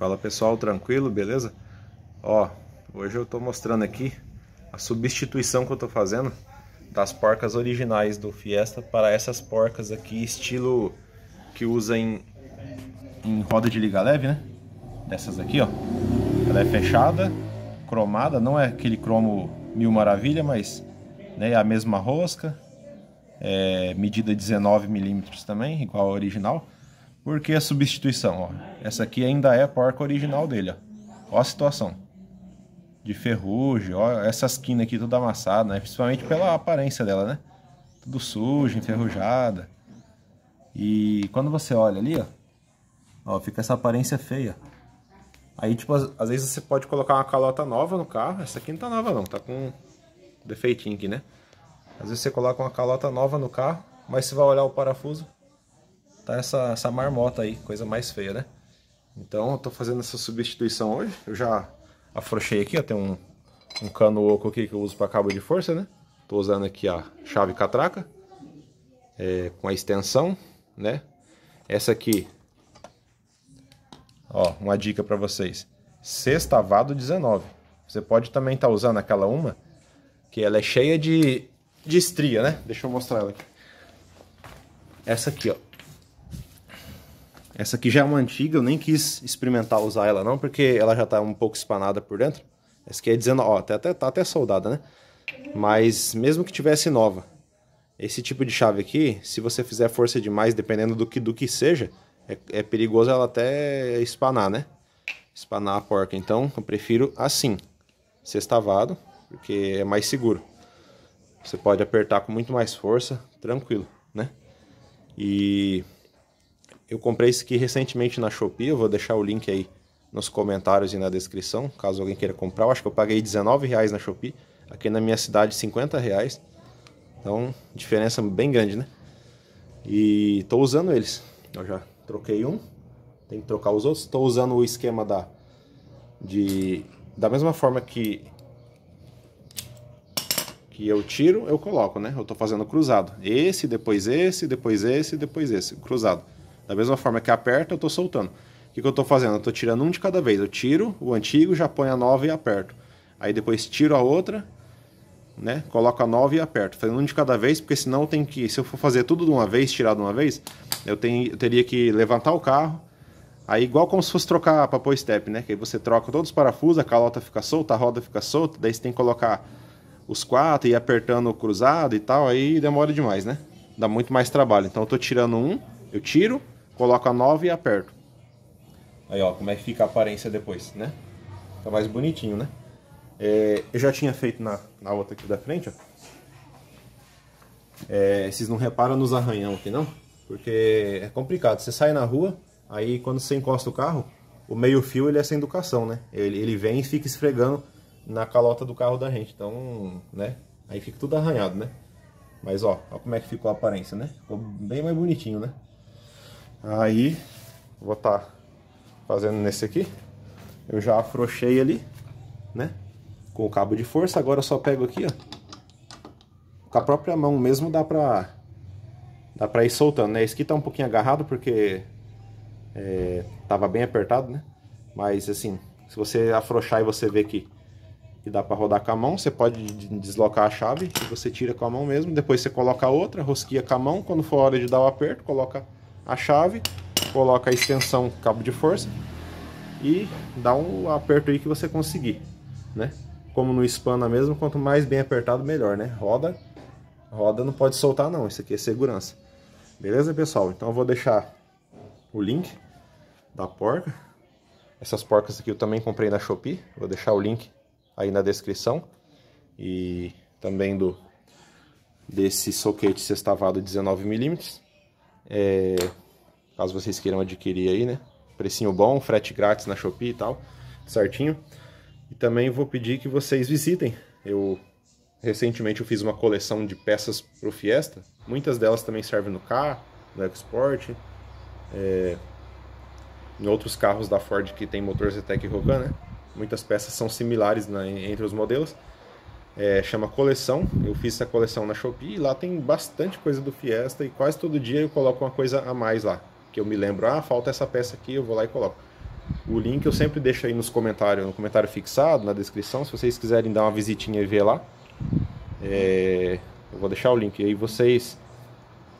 Fala pessoal, tranquilo, beleza? Ó, hoje eu tô mostrando aqui a substituição que eu tô fazendo das porcas originais do Fiesta para essas porcas aqui, estilo que usa em, em roda de liga leve, né? Dessas aqui, ó. Ela é fechada, cromada, não é aquele cromo mil maravilha, mas né, é a mesma rosca, é, medida 19 milímetros também, igual a original. Porque a substituição, ó, essa aqui ainda é a porca original dele, ó. ó a situação. De ferrugem, ó, essa esquina aqui toda amassada, né? Principalmente pela aparência dela, né? Tudo sujo, enferrujada. E quando você olha ali, ó, ó fica essa aparência feia. Aí, tipo, às, às vezes você pode colocar uma calota nova no carro. Essa aqui não tá nova não, tá com um defeitinho aqui, né? Às vezes você coloca uma calota nova no carro, mas você vai olhar o parafuso, tá essa, essa marmota aí, coisa mais feia, né? Então eu tô fazendo essa substituição hoje, eu já afrouxei aqui, ó, tem um, um cano oco aqui que eu uso para cabo de força, né? Tô usando aqui a chave catraca, é, com a extensão, né? Essa aqui, ó, uma dica para vocês, sextavado 19. Você pode também estar tá usando aquela uma, que ela é cheia de, de estria, né? Deixa eu mostrar ela aqui. Essa aqui, ó. Essa aqui já é uma antiga, eu nem quis experimentar usar ela não, porque ela já tá um pouco espanada por dentro. Essa aqui é dizendo, ó, até até, tá até soldada, né? Mas mesmo que tivesse nova, esse tipo de chave aqui, se você fizer força demais, dependendo do que, do que seja, é, é perigoso ela até espanar, né? Espanar a porca. Então, eu prefiro assim, sextavado, porque é mais seguro. Você pode apertar com muito mais força, tranquilo, né? E eu comprei isso aqui recentemente na Shopee, eu vou deixar o link aí nos comentários e na descrição, caso alguém queira comprar. Eu acho que eu paguei R$19,00 na Shopee, aqui na minha cidade R$50,00. Então, diferença bem grande, né? E tô usando eles. Eu já troquei um, tem que trocar os outros. Estou usando o esquema da, de, da mesma forma que, que eu tiro, eu coloco, né? Eu estou fazendo cruzado. Esse, depois esse, depois esse, depois esse, cruzado. Da mesma forma que aperta, eu estou soltando. O que, que eu estou fazendo? Eu estou tirando um de cada vez. Eu tiro o antigo, já ponho a nova e aperto. Aí depois tiro a outra, né? Coloco a nova e aperto. Fazendo um de cada vez, porque senão tem que... Se eu for fazer tudo de uma vez, tirar de uma vez, eu, tenho, eu teria que levantar o carro, Aí igual como se fosse trocar para pôr step, né? Que aí você troca todos os parafusos, a calota fica solta, a roda fica solta, daí você tem que colocar os quatro e ir apertando o cruzado e tal, aí demora demais, né? Dá muito mais trabalho. Então eu tô tirando um, eu tiro, Coloco a 9 e aperto. Aí, ó, como é que fica a aparência depois, né? Tá mais bonitinho, né? É, eu já tinha feito na, na outra aqui da frente, ó. É, vocês não reparam nos arranhão aqui, não? Porque é complicado. Você sai na rua, aí quando você encosta o carro, o meio fio ele é sem educação, né? Ele, ele vem e fica esfregando na calota do carro da gente. Então, né? Aí fica tudo arranhado, né? Mas ó, ó como é que ficou a aparência, né? Ficou bem mais bonitinho, né? Aí, vou estar tá fazendo nesse aqui. Eu já afrouxei ali, né? Com o cabo de força, agora eu só pego aqui, ó. Com a própria mão mesmo dá pra, dá pra ir soltando, né? Esse aqui tá um pouquinho agarrado porque é, tava bem apertado, né? Mas assim, se você afrouxar e você ver que, que dá para rodar com a mão, você pode deslocar a chave e você tira com a mão mesmo. Depois você coloca outra, rosquia com a mão. Quando for hora de dar o aperto, coloca a chave, coloca a extensão cabo de força e dá um aperto aí que você conseguir, né? Como no espana mesmo, quanto mais bem apertado, melhor, né? Roda, roda não pode soltar não, isso aqui é segurança. Beleza, pessoal? Então eu vou deixar o link da porca. Essas porcas aqui eu também comprei na Shopee, vou deixar o link aí na descrição. E também do desse soquete sextavado 19mm. É, caso vocês queiram adquirir aí, né? Precinho bom, frete grátis na Shopee e tal, certinho. E também vou pedir que vocês visitem. Eu recentemente eu fiz uma coleção de peças pro Fiesta. Muitas delas também servem no carro, no Export, é, em outros carros da Ford que tem motor Zetec e Rogan, né? Muitas peças são similares na, né, entre os modelos é, chama Coleção. Eu fiz essa coleção na Shopee e lá tem bastante coisa do Fiesta e quase todo dia eu coloco uma coisa a mais lá. Que eu me lembro, ah, falta essa peça aqui, eu vou lá e coloco. O link eu sempre deixo aí nos comentários, no comentário fixado, na descrição, se vocês quiserem dar uma visitinha e ver lá. É, eu vou deixar o link aí vocês,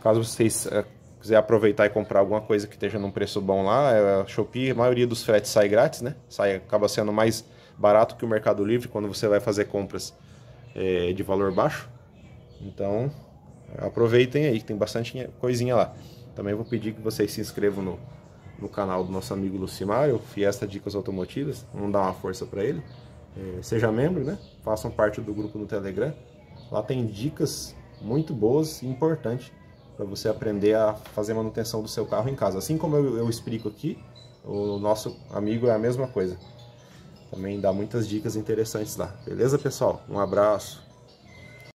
caso vocês é, quiserem aproveitar e comprar alguma coisa que esteja num preço bom lá, é, a Shopee, a maioria dos fretes sai grátis, né? Sai, acaba sendo mais barato que o Mercado Livre quando você vai fazer compras é, de valor baixo. Então, aproveitem aí, que tem bastante coisinha lá. Também vou pedir que vocês se inscrevam no, no canal do nosso amigo Lucimário, Fiesta Dicas Automotivas. Vamos dar uma força para ele. É, seja membro, né? Façam parte do grupo no Telegram. Lá tem dicas muito boas e importantes para você aprender a fazer manutenção do seu carro em casa. Assim como eu, eu explico aqui, o nosso amigo é a mesma coisa. Também dá muitas dicas interessantes lá. Beleza, pessoal? Um abraço.